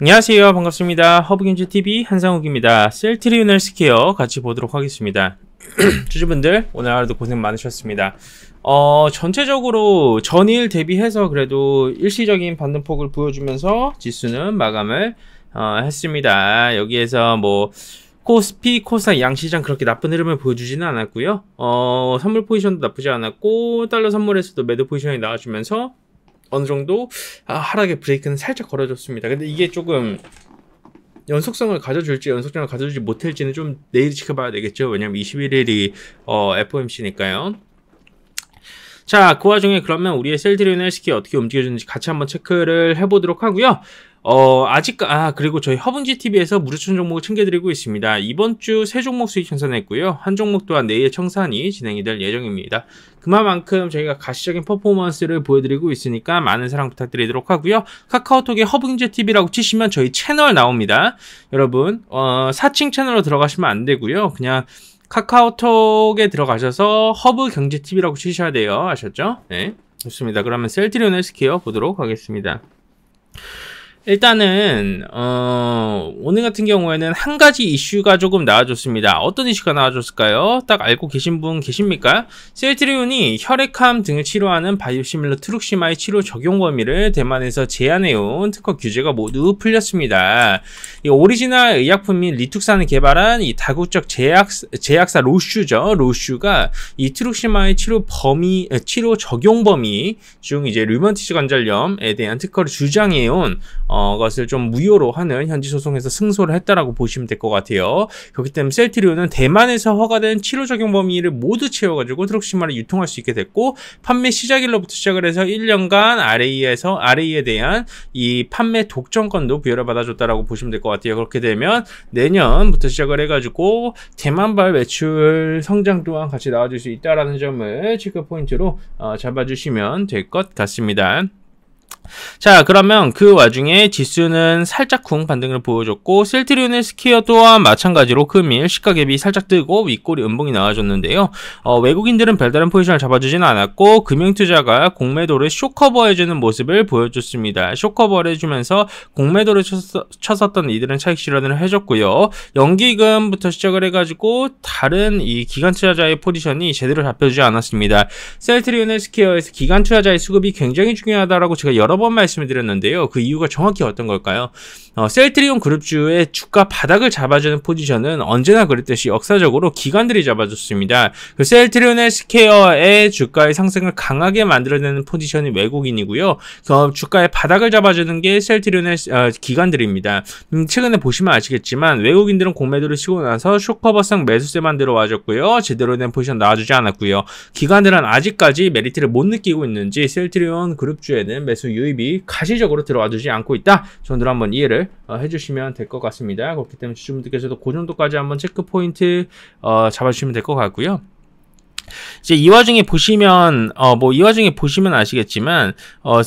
안녕하세요 반갑습니다 허브경즈 t v 한상욱입니다 셀트리온널 스퀘어 같이 보도록 하겠습니다 주주분들 오늘 하루도 고생 많으셨습니다 어 전체적으로 전일 대비해서 그래도 일시적인 반등폭을 보여주면서 지수는 마감을 어, 했습니다 여기에서 뭐 코스피, 코스닥 양시장 그렇게 나쁜 흐름을 보여주지는 않았고요. 어, 선물 포지션도 나쁘지 않았고 달러 선물에서도 매도 포지션이 나와주면서 어느 정도 아, 하락의 브레이크는 살짝 걸어졌습니다 근데 이게 조금 연속성을 가져줄지 연속성을 가져주지 못할지는 좀 내일 지켜봐야 되겠죠. 왜냐면 21일이 어, FOMC니까요. 자, 그 와중에 그러면 우리의 셀트리온 헬스키 어떻게 움직여주는지 같이 한번 체크를 해보도록 하고요. 어, 아직, 아, 그리고 저희 허분지 TV에서 무료천 종목을 챙겨드리고 있습니다. 이번 주 세 종목 수익 청산했고요. 한 종목 또한 내일 청산이 진행이 될 예정입니다. 그만큼 저희가 가시적인 퍼포먼스를 보여드리고 있으니까 많은 사랑 부탁드리도록 하고요. 카카오톡에 허브경제 TV라고 치시면 저희 채널 나옵니다. 여러분, 어, 4층 채널로 들어가시면 안 되고요. 그냥 카카오톡에 들어가셔서 허브 경제 TV라고 치셔야 돼요. 아셨죠? 네. 좋습니다. 그러면 셀트리온의 스퀘어 보도록 하겠습니다. 일단은 어, 오늘 같은 경우에는 한 가지 이슈가 조금 나와줬습니다. 어떤 이슈가 나와줬을까요? 딱 알고 계신 분 계십니까? 셀트리온이 혈액암 등을 치료하는 바이오시밀러 트룩시마의 치료 적용 범위를 대만에서 제한해온 특허 규제가 모두 풀렸습니다. 이 오리지널 의약품 인 리툭산을 개발한 이 다국적 제약, 제약사 로슈죠. 로슈가 이 트룩시마의 치료 범위, 치료 적용 범위 중 이제 류먼티즈 관절염에 대한 특허를 주장해온 어, 것을 좀 무효로 하는 현지 소송에서 승소를 했다라고 보시면 될 것 같아요. 그렇기 때문에 셀트리온은 대만에서 허가된 치료 적용 범위를 모두 채워가지고 트록시마를 유통할 수 있게 됐고 판매 시작일로부터 시작을 해서 1년간 RA에서 RA에 대한 이 판매 독점권도 부여를 받아줬다라고 보시면 될 것 같아요. 그렇게 되면 내년부터 시작을 해가지고 대만발 매출 성장 또한 같이 나와줄 수 있다라는 점을 체크 포인트로 어, 잡아주시면 될 것 같습니다. 자 그러면 그 와중에 지수는 살짝쿵 반등을 보여줬고 셀트리온의 스퀘어 또한 마찬가지로 금일 그 시가갭이 살짝 뜨고 윗꼬리 음봉이 나와줬는데요 어, 외국인들은 별다른 포지션을 잡아주진 않았고 금융투자가 공매도를 쇼커버해주는 모습을 보여줬습니다 쇼커버를 해주면서 공매도를 쳤었, 던 이들은 차익 실현을 해줬고요 연기금부터 시작을 해가지고 다른 이 기관 투자자의 포지션이 제대로 잡혀주지 않았습니다 셀트리온의 스퀘어에서 기관 투자자의 수급이 굉장히 중요하다라고 제가 여러 번 말씀을 드렸는데요. 그 이유가 정확히 어떤 걸까요? 어, 셀트리온 그룹주의 주가 바닥을 잡아주는 포지션은 언제나 그랬듯이 역사적으로 기관들이 잡아줬습니다. 그 셀트리온의 스퀘어의 주가의 상승을 강하게 만들어내는 포지션이 외국인이고요. 그 주가의 바닥을 잡아주는 게 셀트리온의 어, 기관들입니다. 음, 최근에 보시면 아시겠지만 외국인들은 공매도를 치고 나서 쇼커버성 매수세만 들어와줬고요. 제대로 된 포지션 나와주지 않았고요. 기관들은 아직까지 메리트를 못 느끼고 있는지 셀트리온 그룹주에는 매수 보수 유입이 가시적으로 들어와주지 않고 있다. 정도로 한번 이해를 어, 해주시면 될 것 같습니다. 그렇기 때문에 주주분들께서도 그 정도까지 한번 체크 포인트 어, 잡아주시면 될 것 같고요. 이제 이 와중에 보시면 어뭐이 와중에 보시면 아시겠지만 어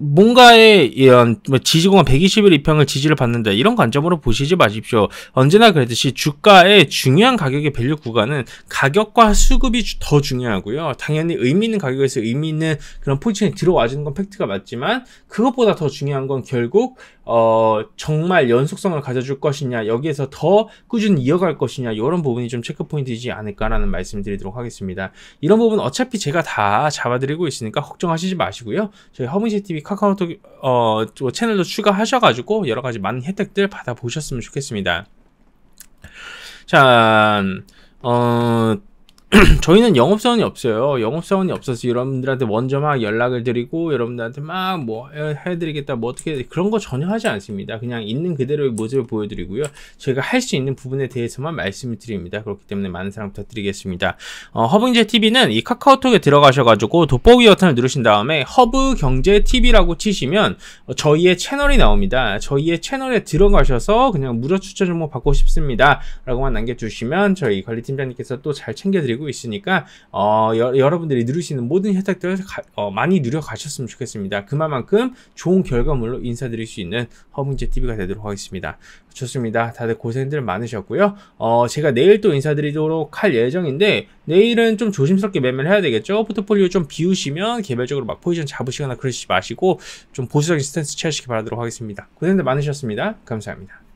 뭔가의 이런 지지공간 121 이평을 지지를 받는다 이런 관점으로 보시지 마십시오. 언제나 그랬듯이 주가의 중요한 가격의 밸류 구간은 가격과 수급이 더 중요하고요. 당연히 의미 있는 가격에서 의미 있는 그런 포지션이 들어와지는건 팩트가 맞지만 그것보다 더 중요한 건 결국 어 정말 연속성을 가져줄 것이냐 여기에서 더 꾸준히 이어갈 것이냐 이런 부분이 좀 체크 포인트이지 않을까라는 말씀드리도록 하겠습니다. 이런 부분 어차피 제가 다 잡아드리고 있으니까 걱정하시지 마시고요. 저희 허문시 TV 카카오톡 어, 뭐 채널도 추가하셔가지고 여러 가지 많은 혜택들 받아보셨으면 좋겠습니다. 자, 어, 저희는 영업사원이 없어요. 영업사원이 없어서 여러분들한테 먼저 막 연락을 드리고 여러분들한테 막 뭐 해드리겠다 뭐 어떻게 그런 거 전혀 하지 않습니다. 그냥 있는 그대로의 모습을 보여드리고요. 저희가 할 수 있는 부분에 대해서만 말씀을 드립니다. 그렇기 때문에 많은 사랑 부탁드리겠습니다. 어, 허브경제 TV는 이 카카오톡에 들어가셔가지고 돋보기 버튼을 누르신 다음에 허브경제 TV라고 치시면 저희의 채널이 나옵니다. 저희의 채널에 들어가셔서 그냥 무료 추천 정보 받고 싶습니다. 라고만 남겨주시면 저희 관리팀장님께서 또 잘 챙겨드리고 되고 있으니까 어, 여, 러분들이 누리시는 모든 혜택들을 가, 어, 많이 누려 가셨으면 좋겠습니다. 그만큼 좋은 결과물로 인사드릴 수 있는 허문제 TV가 되도록 하겠습니다. 좋습니다. 다들 고생들 많으셨고요. 어, 제가 내일 또 인사드리도록 할 예정인데 내일은 좀 조심스럽게 매매를 해야 되겠죠. 포트폴리오 좀 비우시면 개별적으로 막 포지션 잡으시거나 그러시지 마시고 좀 보수적인 스탠스 취하시기 바라도록 하겠습니다. 고생들 많으셨습니다. 감사합니다.